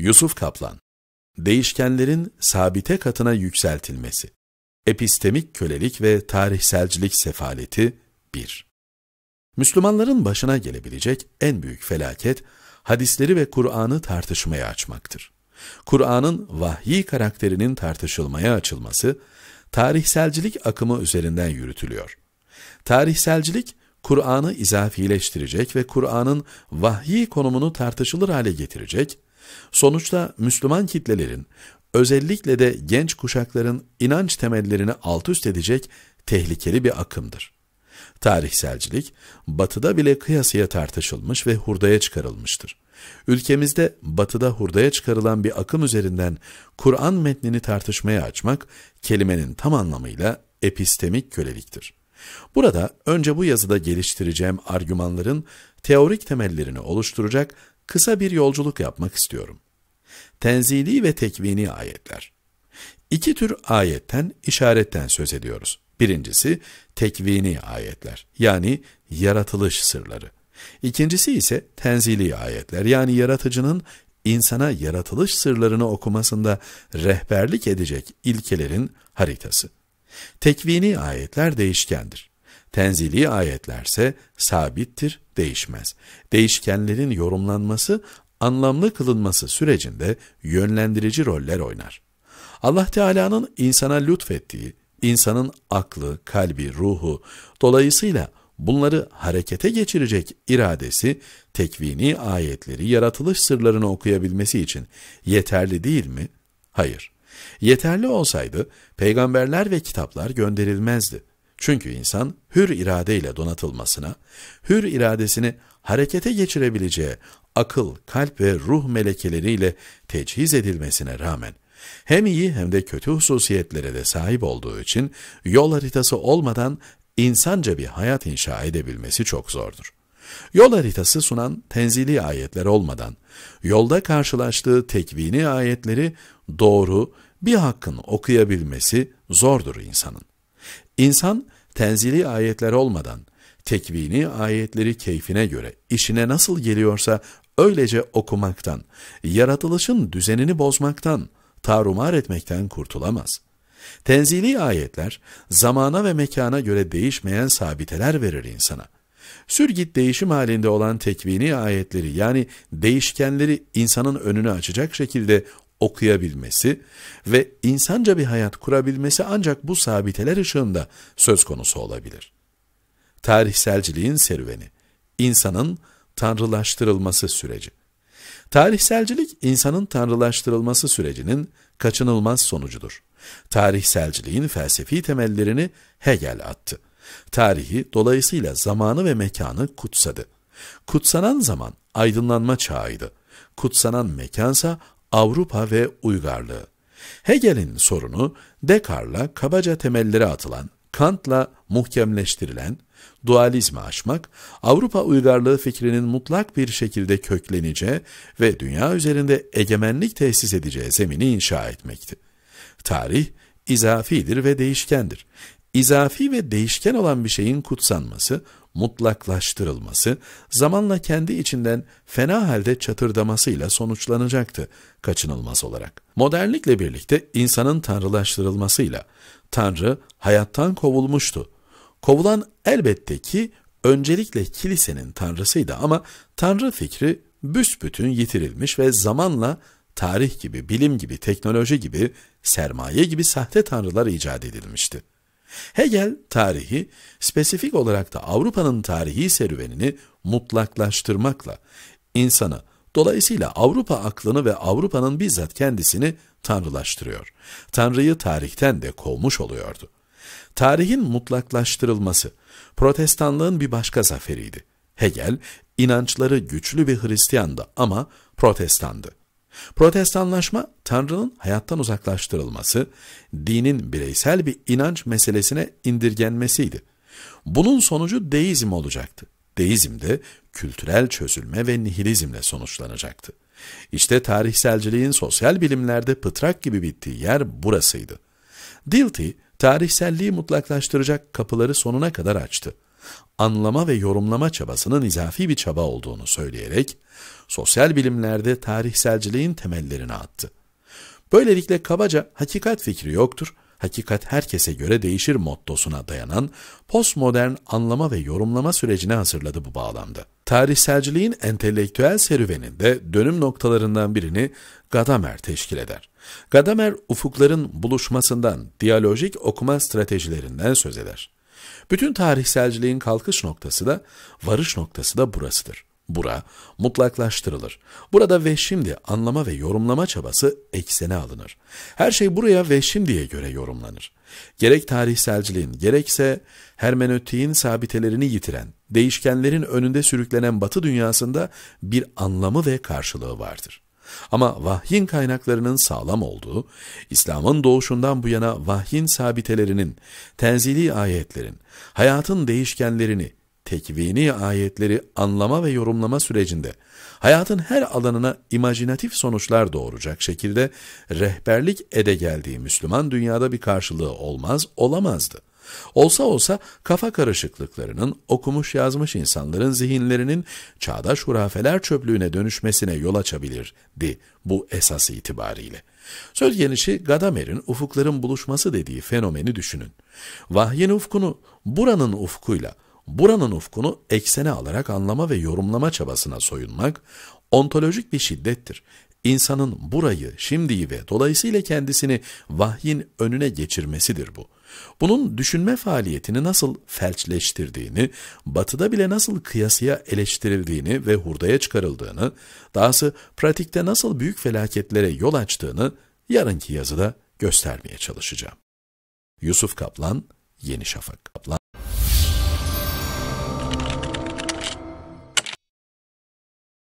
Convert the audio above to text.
Yusuf Kaplan Değişkenlerin sabite katına yükseltilmesi Epistemik kölelik ve tarihselcilik sefaleti 1 Müslümanların başına gelebilecek en büyük felaket, hadisleri ve Kur'an'ı tartışmaya açmaktır. Kur'an'ın vahyi karakterinin tartışılmaya açılması, tarihselcilik akımı üzerinden yürütülüyor. Tarihselcilik, Kur'an'ı izafileştirecek ve Kur'an'ın vahyi konumunu tartışılır hale getirecek, Sonuçta Müslüman kitlelerin, özellikle de genç kuşakların inanç temellerini alt üst edecek tehlikeli bir akımdır. Tarihselcilik, batıda bile kıyasıya tartışılmış ve hurdaya çıkarılmıştır. Ülkemizde batıda hurdaya çıkarılan bir akım üzerinden Kur'an metnini tartışmaya açmak, kelimenin tam anlamıyla epistemik köleliktir. Burada önce bu yazıda geliştireceğim argümanların teorik temellerini oluşturacak kısa bir yolculuk yapmak istiyorum. Tenzili ve tekvini ayetler. İki tür ayetten, işaretten söz ediyoruz. Birincisi tekvini ayetler yani yaratılış sırları. İkincisi ise tenzili ayetler yani yaratıcının insana yaratılış sırlarını okumasında rehberlik edecek ilkelerin haritası. Tekvini ayetler değişkendir. Tenzili ayetlerse sabittir, değişmez. Değişkenlerin yorumlanması, anlamlı kılınması sürecinde yönlendirici roller oynar. Allah Teala'nın insana lütfettiği, insanın aklı, kalbi, ruhu, dolayısıyla bunları harekete geçirecek iradesi, tekvini ayetleri yaratılış sırlarını okuyabilmesi için yeterli değil mi? Hayır. Yeterli olsaydı peygamberler ve kitaplar gönderilmezdi. Çünkü insan hür iradeyle donatılmasına, hür iradesini harekete geçirebileceği akıl, kalp ve ruh melekeleriyle teçhiz edilmesine rağmen hem iyi hem de kötü hususiyetlere de sahip olduğu için yol haritası olmadan insanca bir hayat inşa edebilmesi çok zordur. Yol haritası sunan tenzili ayetler olmadan, yolda karşılaştığı tekvini ayetleri doğru, bir hakkın okuyabilmesi zordur insanın. İnsan tenzili ayetler olmadan tekvini ayetleri keyfine göre işine nasıl geliyorsa öylece okumaktan, yaratılışın düzenini bozmaktan, tarumar etmekten kurtulamaz. Tenzili ayetler zamana ve mekana göre değişmeyen sabiteler verir insana. Sürgit değişim halinde olan tekvini ayetleri yani değişkenleri insanın önünü açacak şekilde okuyabilmesi ve insanca bir hayat kurabilmesi ancak bu sabiteler ışığında söz konusu olabilir. Tarihselciliğin serüveni, insanın tanrılaştırılması süreci. Tarihselcilik, insanın tanrılaştırılması sürecinin kaçınılmaz sonucudur. Tarihselciliğin felsefi temellerini Hegel attı. Tarihi, dolayısıyla zamanı ve mekanı kutsadı. Kutsanan zaman aydınlanma çağıydı. Kutsanan mekansa Avrupa ve uygarlığı. Hegel'in sorunu Descartes'la kabaca temelleri atılan, Kant'la muhkemleştirilen dualizmi aşmak, Avrupa uygarlığı fikrinin mutlak bir şekilde kökleneceği ve dünya üzerinde egemenlik tesis edeceği zemini inşa etmekti. Tarih, izafidir ve değişkendir. İzafi ve değişken olan bir şeyin kutsanması, mutlaklaştırılması, zamanla kendi içinden fena halde çatırdamasıyla sonuçlanacaktı kaçınılmaz olarak. Modernlikle birlikte insanın tanrılaştırılmasıyla Tanrı hayattan kovulmuştu. Kovulan elbette ki öncelikle kilisenin tanrısıydı ama Tanrı fikri büsbütün yitirilmiş ve zamanla tarih gibi, bilim gibi, teknoloji gibi, sermaye gibi sahte tanrılar icat edilmişti. Hegel tarihi spesifik olarak da Avrupa'nın tarihi serüvenini mutlaklaştırmakla insanı dolayısıyla Avrupa aklını ve Avrupa'nın bizzat kendisini tanrılaştırıyor. Tanrıyı tarihten de kovmuş oluyordu. Tarihin mutlaklaştırılması protestanlığın bir başka zaferiydi. Hegel inançları güçlü bir Hristiyandı ama protestandı. Protestanlaşma, Tanrı'nın hayattan uzaklaştırılması, dinin bireysel bir inanç meselesine indirgenmesiydi. Bunun sonucu deizm olacaktı. Deizm de kültürel çözülme ve nihilizmle sonuçlanacaktı. İşte tarihselciliğin sosyal bilimlerde pıtrak gibi bittiği yer burasıydı. Dilty, tarihselliği mutlaklaştıracak kapıları sonuna kadar açtı anlama ve yorumlama çabasının izafi bir çaba olduğunu söyleyerek, sosyal bilimlerde tarihselciliğin temellerini attı. Böylelikle kabaca hakikat fikri yoktur, hakikat herkese göre değişir mottosuna dayanan postmodern anlama ve yorumlama sürecini hazırladı bu bağlamda. Tarihselciliğin entelektüel serüveninde dönüm noktalarından birini Gadamer teşkil eder. Gadamer ufukların buluşmasından, diyalojik okuma stratejilerinden söz eder. Bütün tarihselciliğin kalkış noktası da, varış noktası da burasıdır. Bura mutlaklaştırılır. Burada ve şimdi anlama ve yorumlama çabası eksene alınır. Her şey buraya ve şimdiye göre yorumlanır. Gerek tarihselciliğin gerekse hermenötiğin sabitelerini yitiren, değişkenlerin önünde sürüklenen batı dünyasında bir anlamı ve karşılığı vardır.'' Ama vahyin kaynaklarının sağlam olduğu, İslam'ın doğuşundan bu yana vahyin sabitelerinin, tenzili ayetlerin, hayatın değişkenlerini, tekvini ayetleri anlama ve yorumlama sürecinde hayatın her alanına imajinatif sonuçlar doğuracak şekilde rehberlik ede geldiği Müslüman dünyada bir karşılığı olmaz, olamazdı. Olsa olsa kafa karışıklıklarının okumuş yazmış insanların zihinlerinin çağdaş hurafeler çöplüğüne dönüşmesine yol açabilirdi bu esas itibariyle. Söz gelişi Gadamer'in ufukların buluşması dediği fenomeni düşünün. Vahyin ufkunu buranın ufkuyla, buranın ufkunu eksene alarak anlama ve yorumlama çabasına soyunmak, ontolojik bir şiddettir. İnsanın burayı, şimdiyi ve dolayısıyla kendisini vahyin önüne geçirmesidir bu.'' Bunun düşünme faaliyetini nasıl felçleştirdiğini, batıda bile nasıl kıyasıya eleştirildiğini ve hurdaya çıkarıldığını, dahası pratikte nasıl büyük felaketlere yol açtığını yarınki yazıda göstermeye çalışacağım. Yusuf Kaplan, Yeni Şafak Kaplan